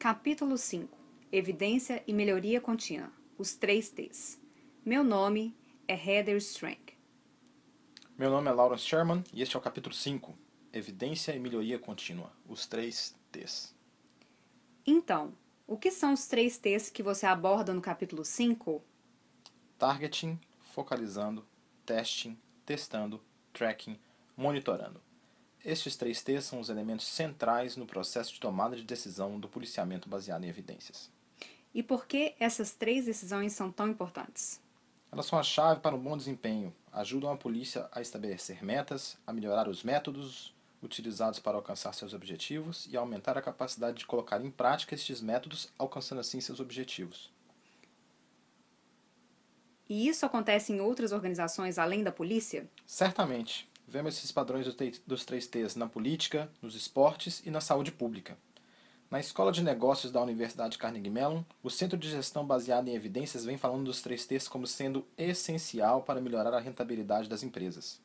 Capítulo 5 Evidência e Melhoria Contínua Os três T's. Meu nome é Heather Strang. Meu nome é Lawrence Sherman e este é o capítulo 5 Evidência e Melhoria Contínua Os três T's. Então, o que são os três T's que você aborda no capítulo 5? Targeting, focalizando, testing, testando, tracking, monitorando. Estes três T's são os elementos centrais no processo de tomada de decisão do policiamento baseado em evidências. E por que essas três decisões são tão importantes? Elas são a chave para um bom desempenho, ajudam a polícia a estabelecer metas, a melhorar os métodos utilizados para alcançar seus objetivos e a aumentar a capacidade de colocar em prática estes métodos, alcançando assim seus objetivos. E isso acontece em outras organizações além da polícia? Certamente. Vemos esses padrões dos três T's na política, nos esportes e na saúde pública. Na Escola de Negócios da Universidade Carnegie Mellon, o Centro de Gestão Baseado em Evidências vem falando dos três T's como sendo essencial para melhorar a rentabilidade das empresas.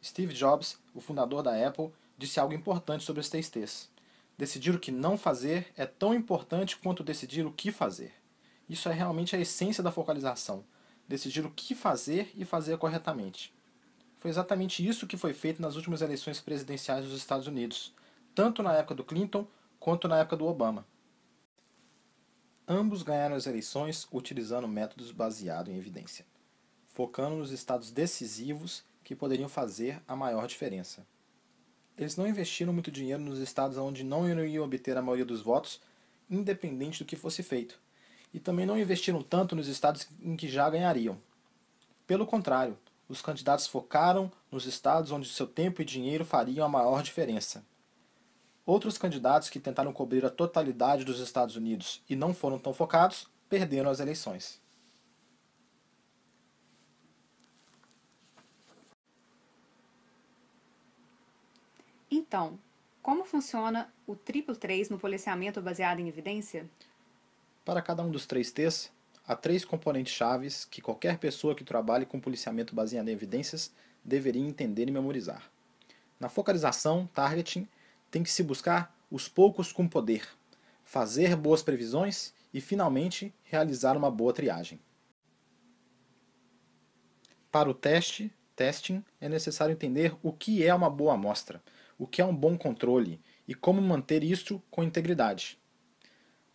Steve Jobs, o fundador da Apple, disse algo importante sobre os três T's. Decidir o que não fazer é tão importante quanto decidir o que fazer. Isso é realmente a essência da focalização. Decidir o que fazer e fazer corretamente. Foi exatamente isso que foi feito nas últimas eleições presidenciais dos Estados Unidos, tanto na época do Clinton quanto na época do Obama. Ambos ganharam as eleições utilizando métodos baseados em evidência, focando nos estados decisivos que poderiam fazer a maior diferença. Eles não investiram muito dinheiro nos estados onde não iriam obter a maioria dos votos, independente do que fosse feito, e também não investiram tanto nos estados em que já ganhariam. Pelo contrário, os candidatos focaram nos estados onde seu tempo e dinheiro fariam a maior diferença. Outros candidatos que tentaram cobrir a totalidade dos Estados Unidos e não foram tão focados perderam as eleições. Então, como funciona o triplo 3 no policiamento baseado em evidência? Para cada um dos três T's, há três componentes chaves que qualquer pessoa que trabalhe com policiamento baseado em evidências deveria entender e memorizar. Na focalização, targeting, tem que se buscar os poucos com poder, fazer boas previsões e, finalmente, realizar uma boa triagem. Para o teste, testing, é necessário entender o que é uma boa amostra, o que é um bom controle e como manter isso com integridade.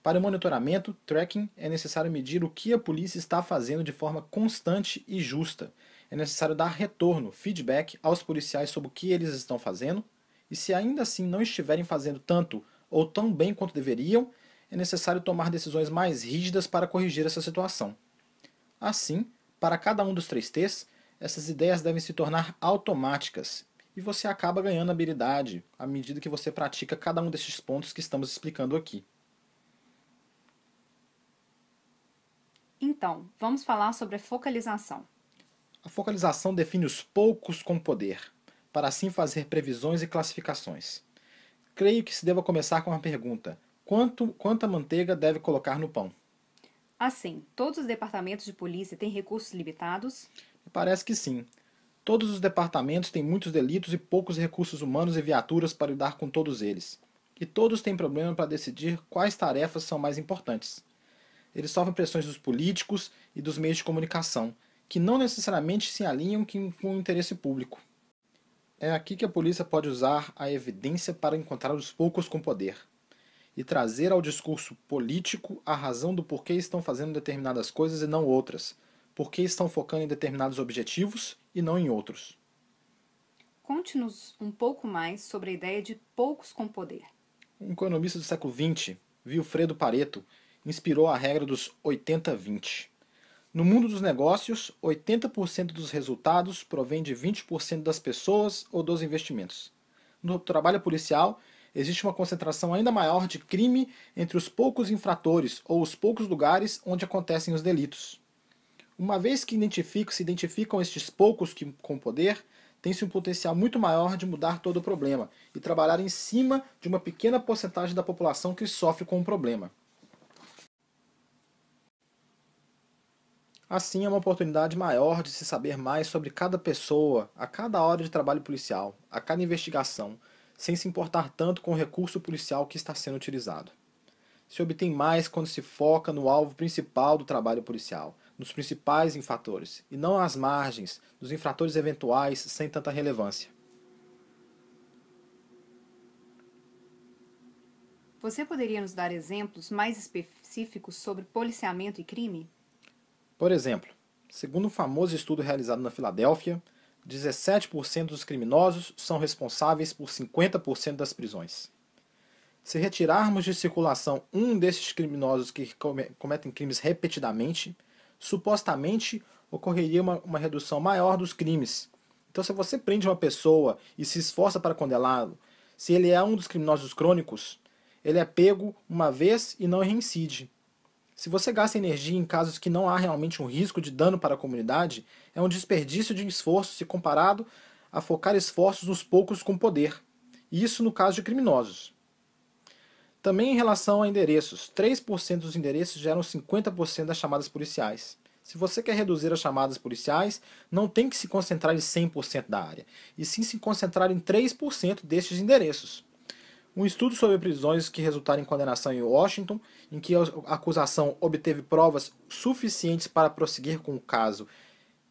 Para o monitoramento, tracking, é necessário medir o que a polícia está fazendo de forma constante e justa. É necessário dar retorno, feedback aos policiais sobre o que eles estão fazendo, e se ainda assim não estiverem fazendo tanto ou tão bem quanto deveriam, é necessário tomar decisões mais rígidas para corrigir essa situação. Assim, para cada um dos três T's, essas ideias devem se tornar automáticas e você acaba ganhando habilidade à medida que você pratica cada um desses pontos que estamos explicando aqui. Então, vamos falar sobre a focalização. A focalização define os poucos com poder, para assim fazer previsões e classificações. Creio que se deva começar com a pergunta: quanto, quanta manteiga deve colocar no pão? Assim, todos os departamentos de polícia têm recursos limitados? Parece que sim. Todos os departamentos têm muitos delitos e poucos recursos humanos e viaturas para lidar com todos eles. E todos têm problema para decidir quais tarefas são mais importantes ele sofre pressões dos políticos e dos meios de comunicação, que não necessariamente se alinham com o interesse público. É aqui que a polícia pode usar a evidência para encontrar os poucos com poder e trazer ao discurso político a razão do porquê estão fazendo determinadas coisas e não outras, porquê estão focando em determinados objetivos e não em outros. Conte-nos um pouco mais sobre a ideia de poucos com poder. Um economista do século XX, Vilfredo Pareto, inspirou a regra dos 80-20. No mundo dos negócios, 80% dos resultados provém de 20% das pessoas ou dos investimentos. No trabalho policial, existe uma concentração ainda maior de crime entre os poucos infratores ou os poucos lugares onde acontecem os delitos. Uma vez que identifico, se identificam estes poucos que, com poder, tem-se um potencial muito maior de mudar todo o problema e trabalhar em cima de uma pequena porcentagem da população que sofre com o problema. Assim, é uma oportunidade maior de se saber mais sobre cada pessoa, a cada hora de trabalho policial, a cada investigação, sem se importar tanto com o recurso policial que está sendo utilizado. Se obtém mais quando se foca no alvo principal do trabalho policial, nos principais infratores e não às margens, dos infratores eventuais sem tanta relevância. Você poderia nos dar exemplos mais específicos sobre policiamento e crime? Por exemplo, segundo um famoso estudo realizado na Filadélfia, 17% dos criminosos são responsáveis por 50% das prisões. Se retirarmos de circulação um desses criminosos que cometem crimes repetidamente, supostamente ocorreria uma, uma redução maior dos crimes. Então, se você prende uma pessoa e se esforça para condená-lo, se ele é um dos criminosos crônicos, ele é pego uma vez e não reincide. Se você gasta energia em casos que não há realmente um risco de dano para a comunidade, é um desperdício de esforço se comparado a focar esforços nos poucos com poder. Isso no caso de criminosos. Também em relação a endereços, 3% dos endereços geram 50% das chamadas policiais. Se você quer reduzir as chamadas policiais, não tem que se concentrar em 100% da área, e sim se concentrar em 3% destes endereços. Um estudo sobre prisões que resultaram em condenação em Washington, em que a acusação obteve provas suficientes para prosseguir com o caso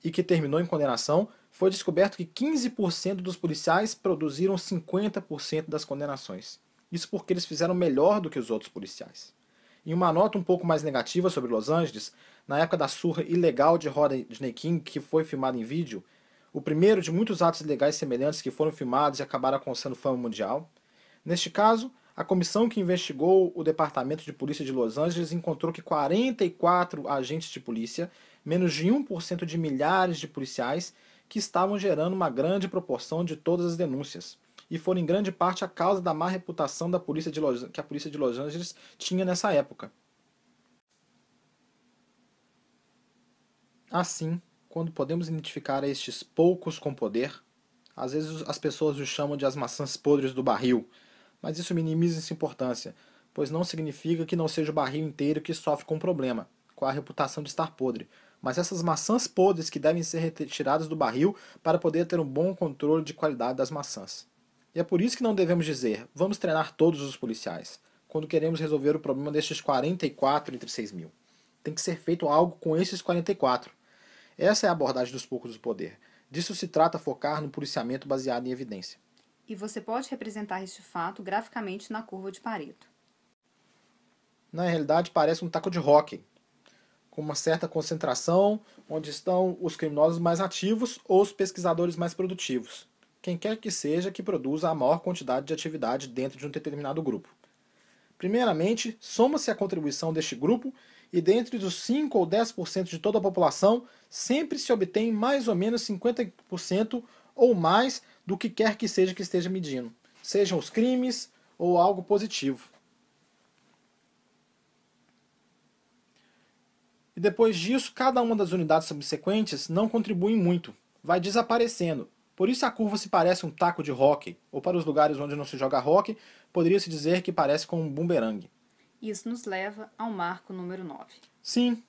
e que terminou em condenação, foi descoberto que 15% dos policiais produziram 50% das condenações. Isso porque eles fizeram melhor do que os outros policiais. Em uma nota um pouco mais negativa sobre Los Angeles, na época da surra ilegal de Rodney King, que foi filmada em vídeo, o primeiro de muitos atos ilegais semelhantes que foram filmados e acabaram alcançando fama mundial, Neste caso, a comissão que investigou o Departamento de Polícia de Los Angeles encontrou que 44 agentes de polícia, menos de 1% de milhares de policiais, que estavam gerando uma grande proporção de todas as denúncias e foram em grande parte a causa da má reputação da polícia de Los, que a polícia de Los Angeles tinha nessa época. Assim, quando podemos identificar estes poucos com poder, às vezes as pessoas os chamam de as maçãs podres do barril, mas isso minimiza essa importância, pois não significa que não seja o barril inteiro que sofre com o problema, com a reputação de estar podre, mas essas maçãs podres que devem ser retiradas do barril para poder ter um bom controle de qualidade das maçãs. E é por isso que não devemos dizer, vamos treinar todos os policiais, quando queremos resolver o problema destes 44 entre 6 mil. Tem que ser feito algo com esses 44. Essa é a abordagem dos poucos do poder. Disso se trata focar no policiamento baseado em evidência e você pode representar este fato graficamente na curva de Pareto. Na realidade, parece um taco de hóquei, com uma certa concentração, onde estão os criminosos mais ativos ou os pesquisadores mais produtivos, quem quer que seja que produza a maior quantidade de atividade dentro de um determinado grupo. Primeiramente, soma-se a contribuição deste grupo e dentre os 5 ou 10% de toda a população, sempre se obtém mais ou menos 50% ou mais do que quer que seja que esteja medindo, sejam os crimes ou algo positivo. E depois disso, cada uma das unidades subsequentes não contribuem muito, vai desaparecendo. Por isso a curva se parece um taco de hóquei, ou para os lugares onde não se joga hóquei, poderia-se dizer que parece com um bumerangue. Isso nos leva ao marco número 9. Sim,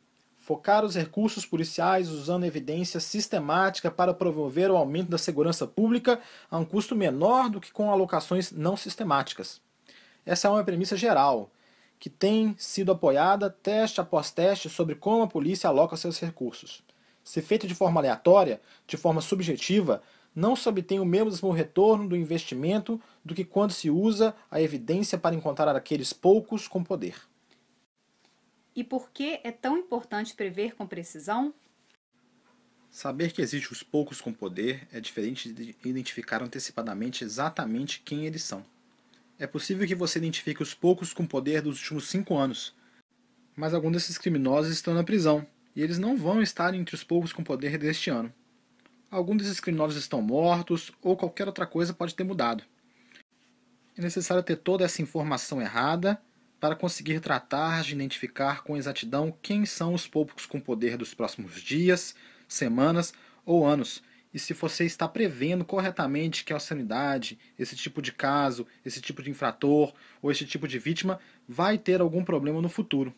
Focar os recursos policiais usando evidência sistemática para promover o aumento da segurança pública a um custo menor do que com alocações não sistemáticas. Essa é uma premissa geral, que tem sido apoiada teste após teste sobre como a polícia aloca seus recursos. Se feita de forma aleatória, de forma subjetiva, não se obtém o mesmo retorno do investimento do que quando se usa a evidência para encontrar aqueles poucos com poder. E por que é tão importante prever com precisão? Saber que existem os poucos com poder é diferente de identificar antecipadamente exatamente quem eles são. É possível que você identifique os poucos com poder dos últimos cinco anos, mas alguns desses criminosos estão na prisão e eles não vão estar entre os poucos com poder deste ano. Alguns desses criminosos estão mortos ou qualquer outra coisa pode ter mudado. É necessário ter toda essa informação errada para conseguir tratar de identificar com exatidão quem são os poucos com poder dos próximos dias, semanas ou anos. E se você está prevendo corretamente que a sanidade, esse tipo de caso, esse tipo de infrator ou esse tipo de vítima vai ter algum problema no futuro.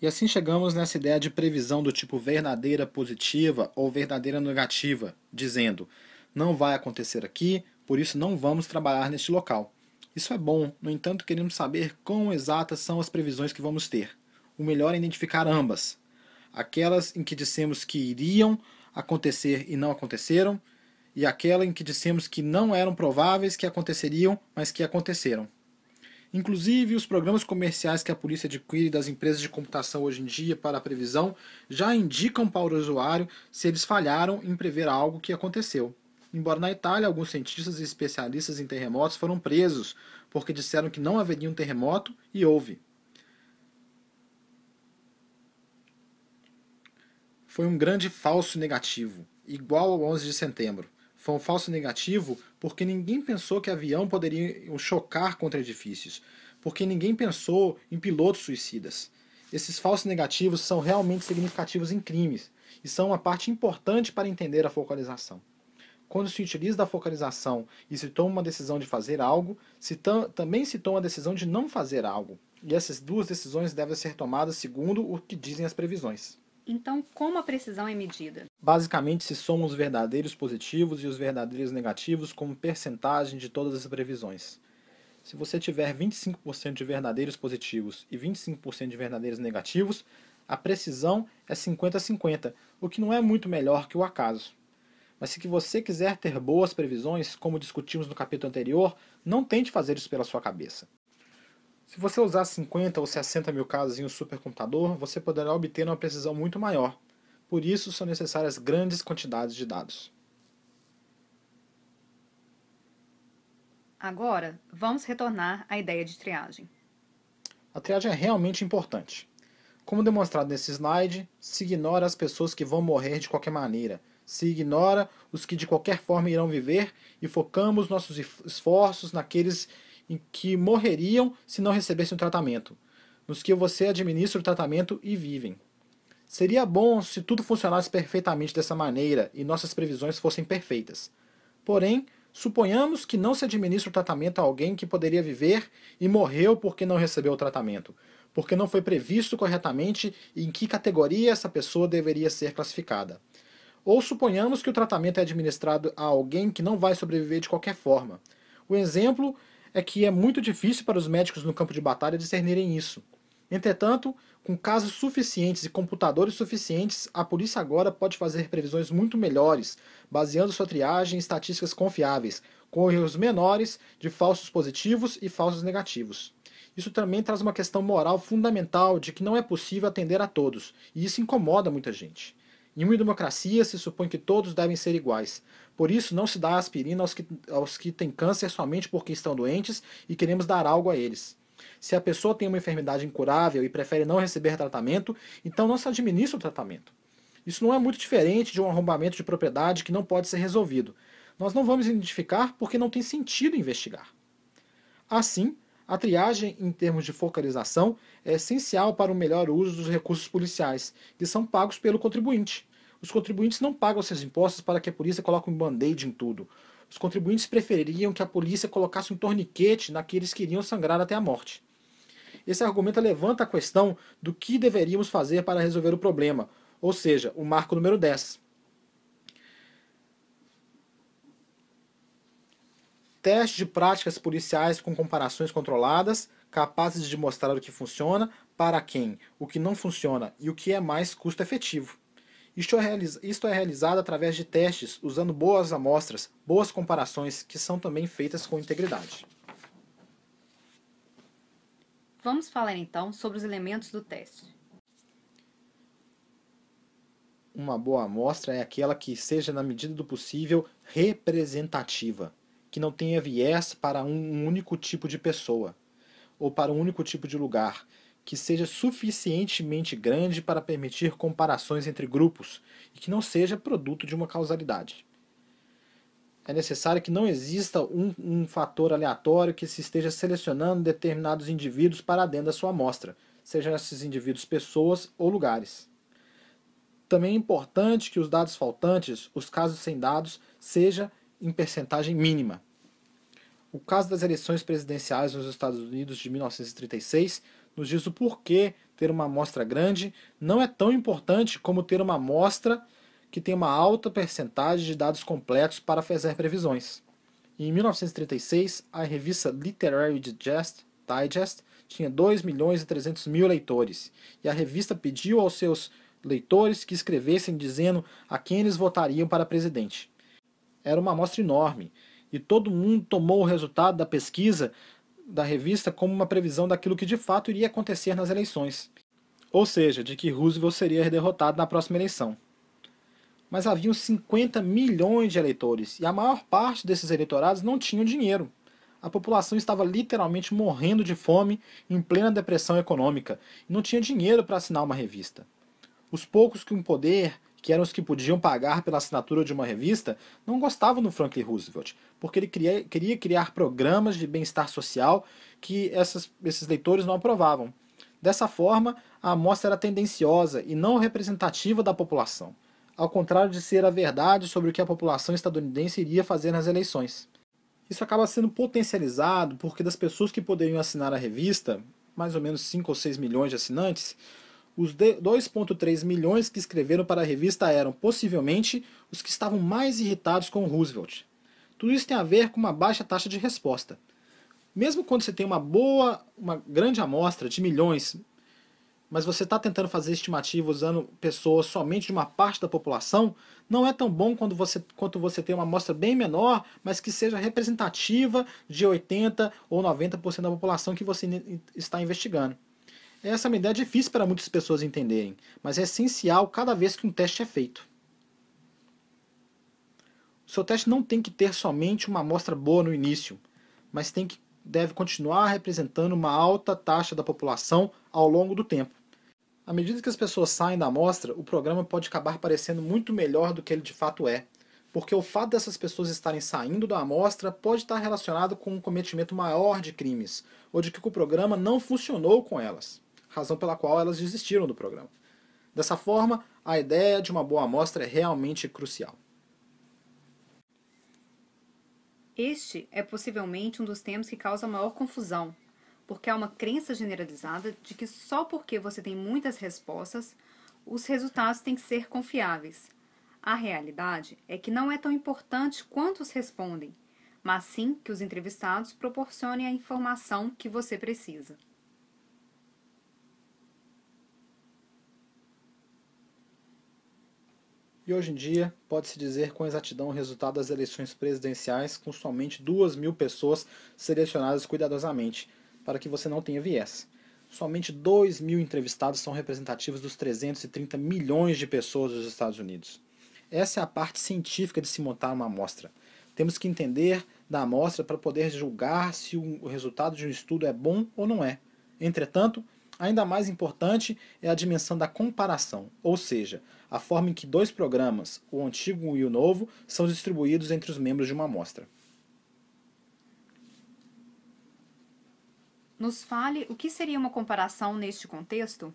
E assim chegamos nessa ideia de previsão do tipo verdadeira positiva ou verdadeira negativa, dizendo: não vai acontecer aqui, por isso não vamos trabalhar neste local. Isso é bom, no entanto, queremos saber quão exatas são as previsões que vamos ter. O melhor é identificar ambas. Aquelas em que dissemos que iriam acontecer e não aconteceram, e aquela em que dissemos que não eram prováveis que aconteceriam, mas que aconteceram. Inclusive, os programas comerciais que a polícia adquire das empresas de computação hoje em dia para a previsão já indicam para o usuário se eles falharam em prever algo que aconteceu. Embora na Itália, alguns cientistas e especialistas em terremotos foram presos porque disseram que não haveria um terremoto e houve. Foi um grande falso negativo, igual ao 11 de setembro. Foi um falso negativo porque ninguém pensou que avião poderia chocar contra edifícios, porque ninguém pensou em pilotos suicidas. Esses falsos negativos são realmente significativos em crimes e são uma parte importante para entender a focalização. Quando se utiliza da focalização e se toma uma decisão de fazer algo, se também se toma a decisão de não fazer algo. E essas duas decisões devem ser tomadas segundo o que dizem as previsões. Então, como a precisão é medida? Basicamente, se somam os verdadeiros positivos e os verdadeiros negativos como percentagem de todas as previsões. Se você tiver 25% de verdadeiros positivos e 25% de verdadeiros negativos, a precisão é 50-50, o que não é muito melhor que o acaso. Mas se que você quiser ter boas previsões, como discutimos no capítulo anterior, não tente fazer isso pela sua cabeça. Se você usar 50 ou 60 mil casos em um supercomputador, você poderá obter uma precisão muito maior. Por isso, são necessárias grandes quantidades de dados. Agora, vamos retornar à ideia de triagem. A triagem é realmente importante. Como demonstrado nesse slide, se ignora as pessoas que vão morrer de qualquer maneira, se ignora os que de qualquer forma irão viver e focamos nossos esforços naqueles em que morreriam se não recebessem o tratamento, nos que você administra o tratamento e vivem. Seria bom se tudo funcionasse perfeitamente dessa maneira e nossas previsões fossem perfeitas. Porém, suponhamos que não se administra o tratamento a alguém que poderia viver e morreu porque não recebeu o tratamento, porque não foi previsto corretamente em que categoria essa pessoa deveria ser classificada. Ou suponhamos que o tratamento é administrado a alguém que não vai sobreviver de qualquer forma. O exemplo é que é muito difícil para os médicos no campo de batalha discernirem isso. Entretanto, com casos suficientes e computadores suficientes, a polícia agora pode fazer previsões muito melhores, baseando sua triagem em estatísticas confiáveis, com erros menores de falsos positivos e falsos negativos. Isso também traz uma questão moral fundamental de que não é possível atender a todos, e isso incomoda muita gente. Em uma democracia se supõe que todos devem ser iguais. Por isso não se dá aspirina aos que, aos que têm câncer somente porque estão doentes e queremos dar algo a eles. Se a pessoa tem uma enfermidade incurável e prefere não receber tratamento, então não se administra o tratamento. Isso não é muito diferente de um arrombamento de propriedade que não pode ser resolvido. Nós não vamos identificar porque não tem sentido investigar. Assim, a triagem em termos de focalização é essencial para o melhor uso dos recursos policiais, que são pagos pelo contribuinte. Os contribuintes não pagam seus impostos para que a polícia coloque um band-aid em tudo. Os contribuintes prefeririam que a polícia colocasse um torniquete naqueles que iriam sangrar até a morte. Esse argumento levanta a questão do que deveríamos fazer para resolver o problema, ou seja, o marco número 10. Teste de práticas policiais com comparações controladas, capazes de mostrar o que funciona, para quem, o que não funciona e o que é mais custo efetivo. Isto é, isto é realizado através de testes, usando boas amostras, boas comparações, que são também feitas com integridade. Vamos falar então sobre os elementos do teste. Uma boa amostra é aquela que seja, na medida do possível, representativa, que não tenha viés para um único tipo de pessoa ou para um único tipo de lugar, que seja suficientemente grande para permitir comparações entre grupos e que não seja produto de uma causalidade. É necessário que não exista um, um fator aleatório que se esteja selecionando determinados indivíduos para dentro da sua amostra, sejam esses indivíduos pessoas ou lugares. Também é importante que os dados faltantes, os casos sem dados, seja em percentagem mínima. O caso das eleições presidenciais nos Estados Unidos de 1936 nos diz o porquê ter uma amostra grande não é tão importante como ter uma amostra que tem uma alta percentagem de dados completos para fazer previsões. Em 1936, a revista Literary Digest, Digest tinha 2 milhões e 300 mil leitores, e a revista pediu aos seus leitores que escrevessem dizendo a quem eles votariam para presidente. Era uma amostra enorme, e todo mundo tomou o resultado da pesquisa da revista como uma previsão daquilo que de fato iria acontecer nas eleições, ou seja, de que Roosevelt seria derrotado na próxima eleição. Mas haviam 50 milhões de eleitores e a maior parte desses eleitorados não tinham dinheiro. A população estava literalmente morrendo de fome em plena depressão econômica e não tinha dinheiro para assinar uma revista. Os poucos que com poder que eram os que podiam pagar pela assinatura de uma revista, não gostavam do Franklin Roosevelt, porque ele queria, queria criar programas de bem-estar social que essas, esses leitores não aprovavam. Dessa forma, a amostra era tendenciosa e não representativa da população, ao contrário de ser a verdade sobre o que a população estadunidense iria fazer nas eleições. Isso acaba sendo potencializado porque das pessoas que poderiam assinar a revista, mais ou menos 5 ou 6 milhões de assinantes, os 2,3 milhões que escreveram para a revista eram, possivelmente, os que estavam mais irritados com Roosevelt. Tudo isso tem a ver com uma baixa taxa de resposta. Mesmo quando você tem uma boa, uma grande amostra de milhões, mas você está tentando fazer estimativa usando pessoas somente de uma parte da população, não é tão bom quando você, quanto você tem uma amostra bem menor, mas que seja representativa de 80% ou 90% da população que você está investigando. Essa é uma ideia difícil para muitas pessoas entenderem, mas é essencial cada vez que um teste é feito. O seu teste não tem que ter somente uma amostra boa no início, mas tem que, deve continuar representando uma alta taxa da população ao longo do tempo. À medida que as pessoas saem da amostra, o programa pode acabar parecendo muito melhor do que ele de fato é, porque o fato dessas pessoas estarem saindo da amostra pode estar relacionado com um cometimento maior de crimes, ou de que o programa não funcionou com elas razão pela qual elas desistiram do programa. Dessa forma, a ideia de uma boa amostra é realmente crucial. Este é possivelmente um dos temas que causa maior confusão, porque há uma crença generalizada de que só porque você tem muitas respostas, os resultados têm que ser confiáveis. A realidade é que não é tão importante quantos respondem, mas sim que os entrevistados proporcionem a informação que você precisa. e hoje em dia pode-se dizer com exatidão o resultado das eleições presidenciais com somente 2 mil pessoas selecionadas cuidadosamente, para que você não tenha viés. Somente 2 mil entrevistados são representativos dos 330 milhões de pessoas dos Estados Unidos. Essa é a parte científica de se montar uma amostra. Temos que entender da amostra para poder julgar se o resultado de um estudo é bom ou não é. Entretanto, ainda mais importante é a dimensão da comparação, ou seja, a forma em que dois programas, o antigo e o novo, são distribuídos entre os membros de uma amostra. Nos fale o que seria uma comparação neste contexto?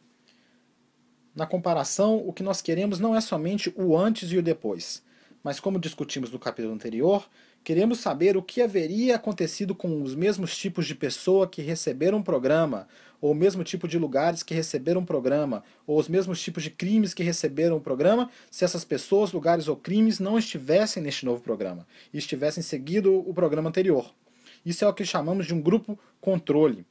Na comparação, o que nós queremos não é somente o antes e o depois, mas, como discutimos no capítulo anterior, Queremos saber o que haveria acontecido com os mesmos tipos de pessoa que receberam um programa, ou o mesmo tipo de lugares que receberam um programa, ou os mesmos tipos de crimes que receberam o um programa, se essas pessoas, lugares ou crimes não estivessem neste novo programa e estivessem seguido o programa anterior. Isso é o que chamamos de um grupo controle.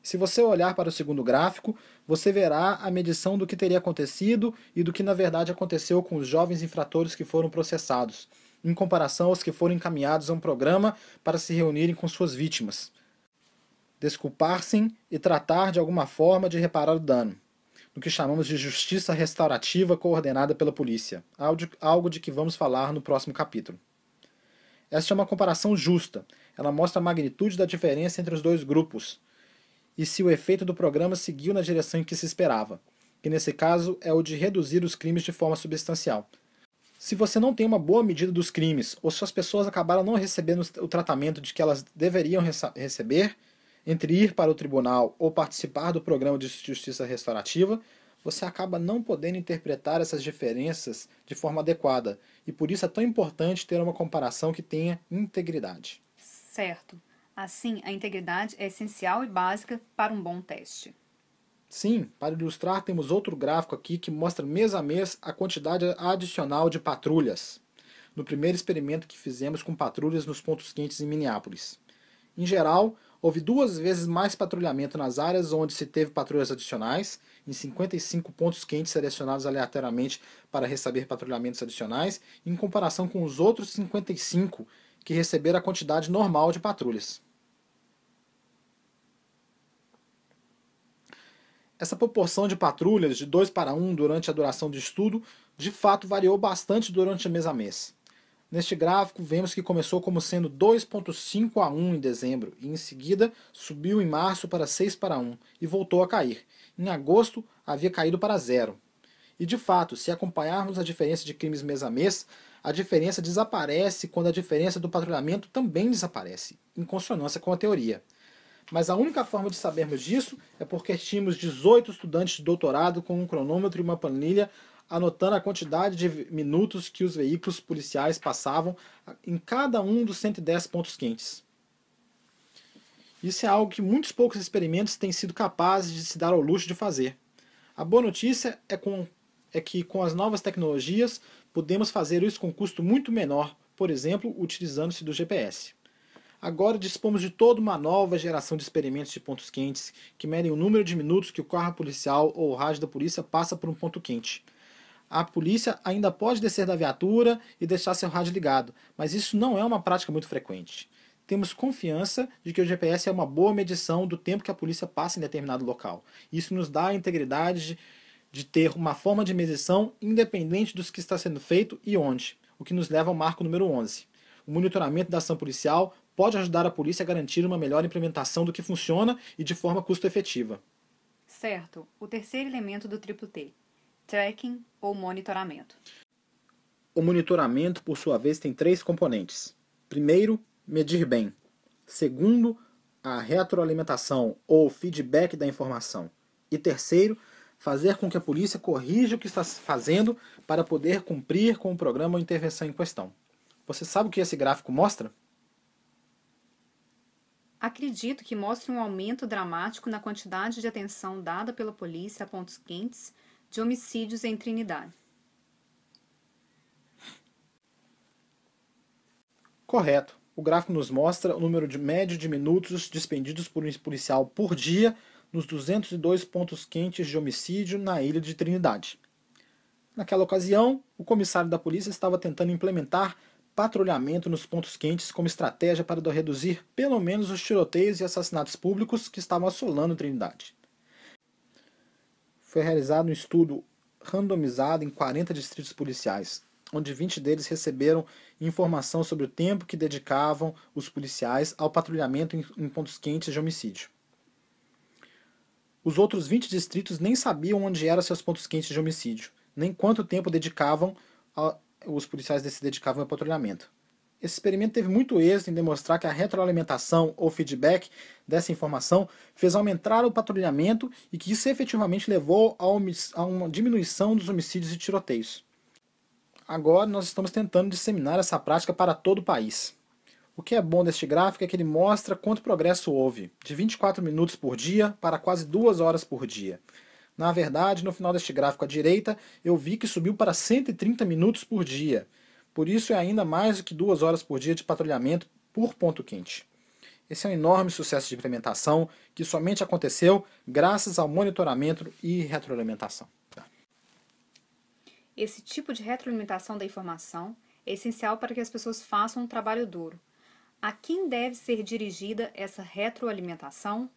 Se você olhar para o segundo gráfico, você verá a medição do que teria acontecido e do que na verdade aconteceu com os jovens infratores que foram processados em comparação aos que foram encaminhados a um programa para se reunirem com suas vítimas, desculpar-se e tratar de alguma forma de reparar o dano, no que chamamos de justiça restaurativa coordenada pela polícia, algo de que vamos falar no próximo capítulo. Esta é uma comparação justa, ela mostra a magnitude da diferença entre os dois grupos e se o efeito do programa seguiu na direção em que se esperava, que nesse caso é o de reduzir os crimes de forma substancial, se você não tem uma boa medida dos crimes, ou se as pessoas acabaram não recebendo o tratamento de que elas deveriam receber, entre ir para o tribunal ou participar do programa de justiça restaurativa, você acaba não podendo interpretar essas diferenças de forma adequada. E por isso é tão importante ter uma comparação que tenha integridade. Certo. Assim, a integridade é essencial e básica para um bom teste. Sim, para ilustrar, temos outro gráfico aqui que mostra mês a mês a quantidade adicional de patrulhas, no primeiro experimento que fizemos com patrulhas nos pontos quentes em Minneapolis. Em geral, houve duas vezes mais patrulhamento nas áreas onde se teve patrulhas adicionais, em 55 pontos quentes selecionados aleatoriamente para receber patrulhamentos adicionais, em comparação com os outros 55 que receberam a quantidade normal de patrulhas. Essa proporção de patrulhas de 2 para 1 durante a duração do estudo de fato variou bastante durante mês a mês. Neste gráfico, vemos que começou como sendo 2,5 a 1 em dezembro e em seguida subiu em março para 6 para 1 e voltou a cair. Em agosto, havia caído para zero. E de fato, se acompanharmos a diferença de crimes mês a mês, a diferença desaparece quando a diferença do patrulhamento também desaparece, em consonância com a teoria. Mas a única forma de sabermos disso é porque tínhamos 18 estudantes de doutorado com um cronômetro e uma planilha anotando a quantidade de minutos que os veículos policiais passavam em cada um dos 110 pontos quentes. Isso é algo que muitos poucos experimentos têm sido capazes de se dar ao luxo de fazer. A boa notícia é, com, é que com as novas tecnologias podemos fazer isso com um custo muito menor, por exemplo, utilizando-se do GPS. Agora dispomos de toda uma nova geração de experimentos de pontos quentes que medem o número de minutos que o carro policial ou o rádio da polícia passa por um ponto quente. A polícia ainda pode descer da viatura e deixar seu rádio ligado, mas isso não é uma prática muito frequente. Temos confiança de que o GPS é uma boa medição do tempo que a polícia passa em determinado local. Isso nos dá a integridade de ter uma forma de medição independente dos que está sendo feito e onde, o que nos leva ao marco número 11. O monitoramento da ação policial pode ajudar a polícia a garantir uma melhor implementação do que funciona e de forma custo-efetiva. Certo, o terceiro elemento do triplo T, tracking ou monitoramento. O monitoramento, por sua vez, tem três componentes. Primeiro, medir bem. Segundo, a retroalimentação ou feedback da informação. E terceiro, fazer com que a polícia corrija o que está fazendo para poder cumprir com o programa ou intervenção em questão. Você sabe o que esse gráfico mostra? acredito que mostre um aumento dramático na quantidade de atenção dada pela polícia a pontos quentes de homicídios em Trinidade. Correto. O gráfico nos mostra o número de médio de minutos despendidos por um policial por dia nos 202 pontos quentes de homicídio na ilha de Trinidade. Naquela ocasião, o comissário da polícia estava tentando implementar patrulhamento nos pontos quentes como estratégia para reduzir pelo menos os tiroteios e assassinatos públicos que estavam assolando Trindade. Foi realizado um estudo randomizado em 40 distritos policiais, onde 20 deles receberam informação sobre o tempo que dedicavam os policiais ao patrulhamento em pontos quentes de homicídio. Os outros 20 distritos nem sabiam onde eram seus pontos quentes de homicídio, nem quanto tempo dedicavam a os policiais se dedicavam ao patrulhamento. Esse experimento teve muito êxito em demonstrar que a retroalimentação ou feedback dessa informação fez aumentar o patrulhamento e que isso efetivamente levou a, uma diminuição dos homicídios e tiroteios. Agora nós estamos tentando disseminar essa prática para todo o país. O que é bom deste gráfico é que ele mostra quanto progresso houve, de 24 minutos por dia para quase 2 horas por dia. Na verdade, no final deste gráfico à direita, eu vi que subiu para 130 minutos por dia. Por isso é ainda mais do que duas horas por dia de patrulhamento por ponto quente. Esse é um enorme sucesso de implementação que somente aconteceu graças ao monitoramento e retroalimentação. Tá. Esse tipo de retroalimentação da informação é essencial para que as pessoas façam um trabalho duro. A quem deve ser dirigida essa retroalimentação?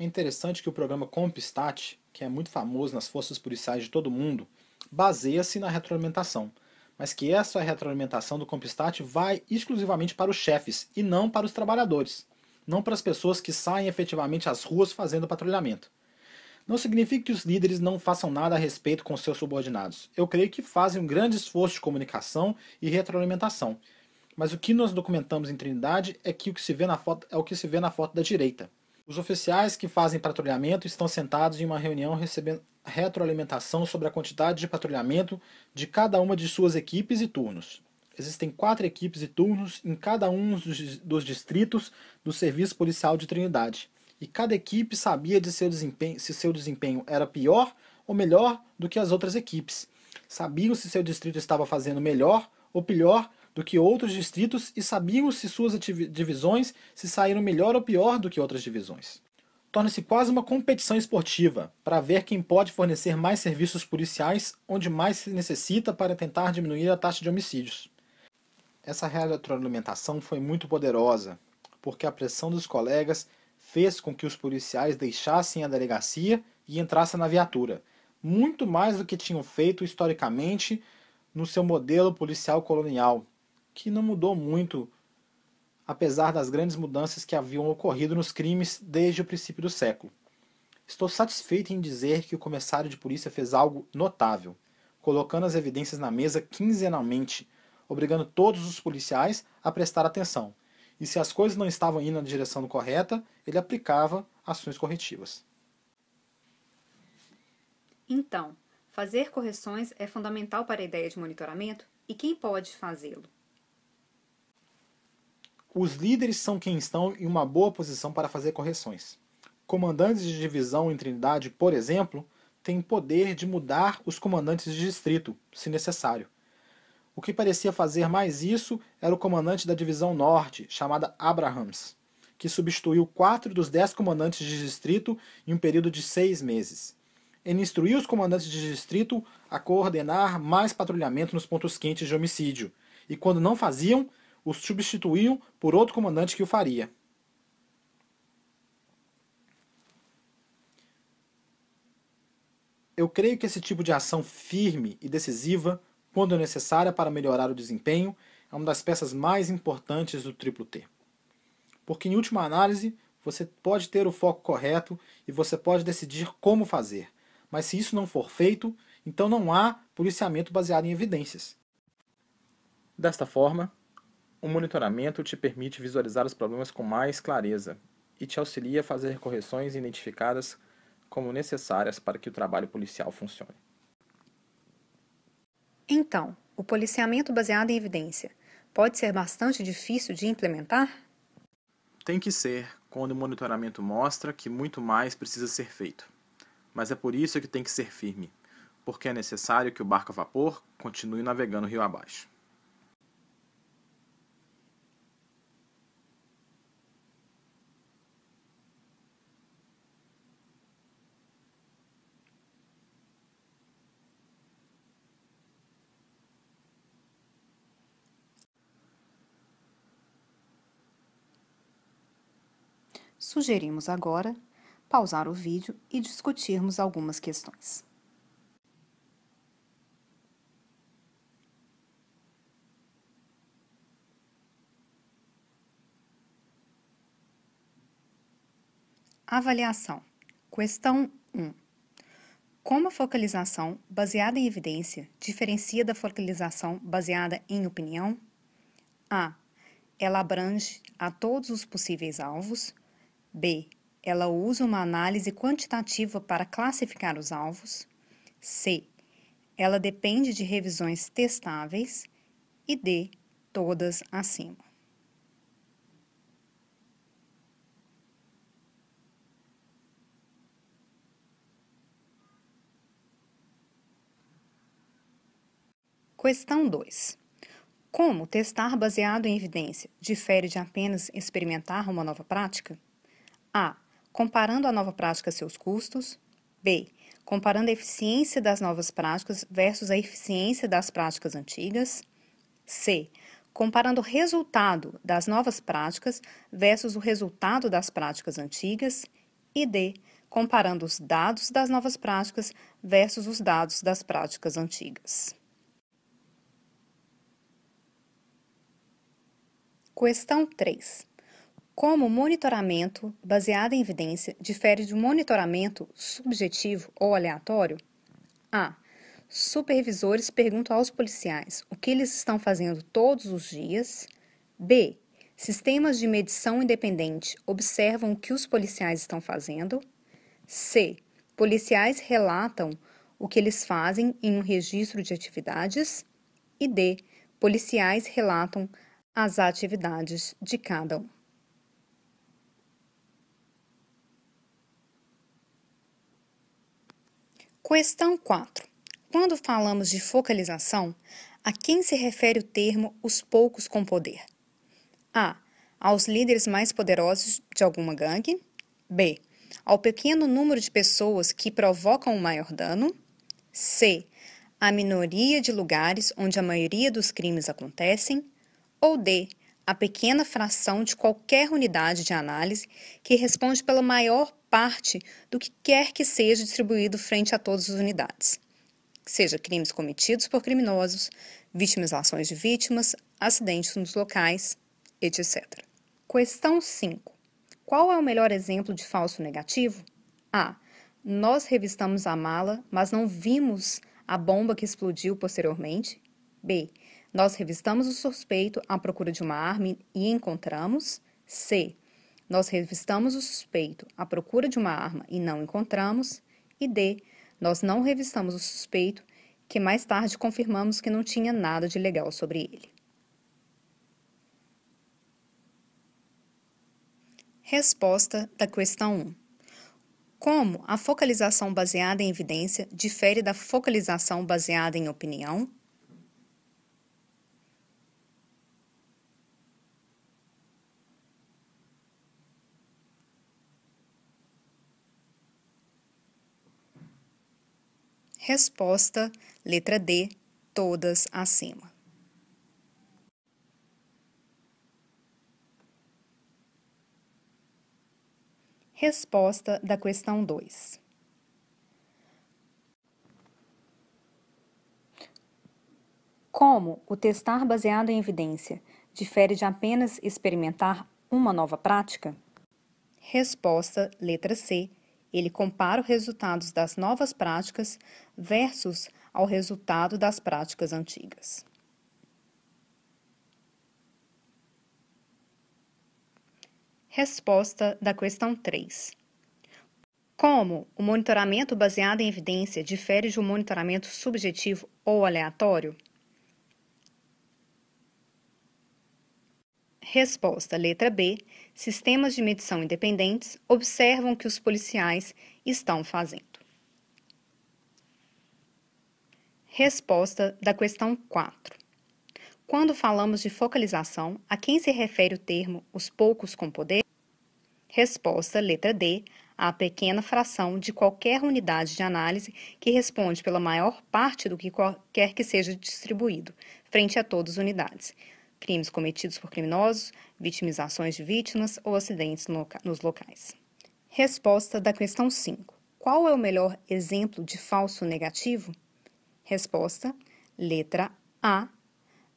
É interessante que o programa Compistat, que é muito famoso nas forças policiais de todo mundo, baseia-se na retroalimentação, mas que essa retroalimentação do Compistat vai exclusivamente para os chefes e não para os trabalhadores, não para as pessoas que saem efetivamente às ruas fazendo patrulhamento. Não significa que os líderes não façam nada a respeito com seus subordinados. Eu creio que fazem um grande esforço de comunicação e retroalimentação. Mas o que nós documentamos em Trindade é que o que se vê na foto é o que se vê na foto da direita. Os oficiais que fazem patrulhamento estão sentados em uma reunião recebendo retroalimentação sobre a quantidade de patrulhamento de cada uma de suas equipes e turnos. Existem quatro equipes e turnos em cada um dos distritos do Serviço Policial de Trindade, e cada equipe sabia de seu desempenho, se seu desempenho era pior ou melhor do que as outras equipes. Sabiam se seu distrito estava fazendo melhor ou pior do que outros distritos e sabiam se suas divisões se saíram melhor ou pior do que outras divisões. Torna-se quase uma competição esportiva para ver quem pode fornecer mais serviços policiais onde mais se necessita para tentar diminuir a taxa de homicídios. Essa retroalimentação foi muito poderosa, porque a pressão dos colegas fez com que os policiais deixassem a delegacia e entrassem na viatura, muito mais do que tinham feito historicamente no seu modelo policial colonial, que não mudou muito, apesar das grandes mudanças que haviam ocorrido nos crimes desde o princípio do século. Estou satisfeito em dizer que o comissário de polícia fez algo notável, colocando as evidências na mesa quinzenalmente, obrigando todos os policiais a prestar atenção. E se as coisas não estavam indo na direção correta, ele aplicava ações corretivas. Então, fazer correções é fundamental para a ideia de monitoramento e quem pode fazê-lo? Os líderes são quem estão em uma boa posição para fazer correções. Comandantes de divisão em Trindade, por exemplo, têm poder de mudar os comandantes de distrito, se necessário. O que parecia fazer mais isso era o comandante da divisão norte, chamada Abrahams, que substituiu quatro dos dez comandantes de distrito em um período de seis meses. Ele instruiu os comandantes de distrito a coordenar mais patrulhamento nos pontos quentes de homicídio, e quando não faziam, o substituíam por outro comandante que o faria. Eu creio que esse tipo de ação firme e decisiva, quando necessária para melhorar o desempenho, é uma das peças mais importantes do triplo T. Porque, em última análise, você pode ter o foco correto e você pode decidir como fazer. Mas se isso não for feito, então não há policiamento baseado em evidências. Desta forma, o monitoramento te permite visualizar os problemas com mais clareza e te auxilia a fazer correções identificadas como necessárias para que o trabalho policial funcione. Então, o policiamento baseado em evidência pode ser bastante difícil de implementar? Tem que ser, quando o monitoramento mostra que muito mais precisa ser feito. Mas é por isso que tem que ser firme, porque é necessário que o barco a vapor continue navegando rio abaixo. sugerimos agora pausar o vídeo e discutirmos algumas questões. Avaliação. Questão 1. Como a focalização baseada em evidência diferencia da focalização baseada em opinião? A. Ela abrange a todos os possíveis alvos. B. Ela usa uma análise quantitativa para classificar os alvos. C. Ela depende de revisões testáveis. E D. Todas acima. Questão 2. Como testar baseado em evidência difere de apenas experimentar uma nova prática? A. Comparando a nova prática a seus custos. B. Comparando a eficiência das novas práticas versus a eficiência das práticas antigas. C. Comparando o resultado das novas práticas versus o resultado das práticas antigas. E D comparando os dados das novas práticas versus os dados das práticas antigas. Questão 3 como o monitoramento baseado em evidência difere de um monitoramento subjetivo ou aleatório? A. Supervisores perguntam aos policiais o que eles estão fazendo todos os dias. B. Sistemas de medição independente observam o que os policiais estão fazendo. C. Policiais relatam o que eles fazem em um registro de atividades. E D. Policiais relatam as atividades de cada um. Questão 4. Quando falamos de focalização, a quem se refere o termo os poucos com poder? A. Aos líderes mais poderosos de alguma gangue. B. Ao pequeno número de pessoas que provocam o maior dano. C. A minoria de lugares onde a maioria dos crimes acontecem. Ou D. A pequena fração de qualquer unidade de análise que responde pela maior parte do que quer que seja distribuído frente a todas as unidades, seja crimes cometidos por criminosos, vitimizações de vítimas, acidentes nos locais, etc. Questão 5. Qual é o melhor exemplo de falso negativo? A. Nós revistamos a mala, mas não vimos a bomba que explodiu posteriormente. B. Nós revistamos o suspeito à procura de uma arma e encontramos. C nós revistamos o suspeito à procura de uma arma e não encontramos, e D, nós não revistamos o suspeito, que mais tarde confirmamos que não tinha nada de legal sobre ele. Resposta da questão 1. Como a focalização baseada em evidência difere da focalização baseada em opinião? Resposta: letra D, todas acima. Resposta da questão 2. Como o testar baseado em evidência difere de apenas experimentar uma nova prática? Resposta: letra C, ele compara os resultados das novas práticas versus ao resultado das práticas antigas. Resposta da questão 3. Como o monitoramento baseado em evidência difere de um monitoramento subjetivo ou aleatório? Resposta: letra B, sistemas de medição independentes observam o que os policiais estão fazendo. Resposta da questão 4. Quando falamos de focalização, a quem se refere o termo os poucos com poder? Resposta, letra D, a pequena fração de qualquer unidade de análise que responde pela maior parte do que qualquer que seja distribuído, frente a todas as unidades crimes cometidos por criminosos, vitimizações de vítimas ou acidentes nos locais. Resposta da questão 5. Qual é o melhor exemplo de falso negativo? Resposta: letra A.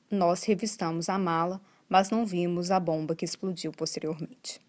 Nós revistamos a mala, mas não vimos a bomba que explodiu posteriormente.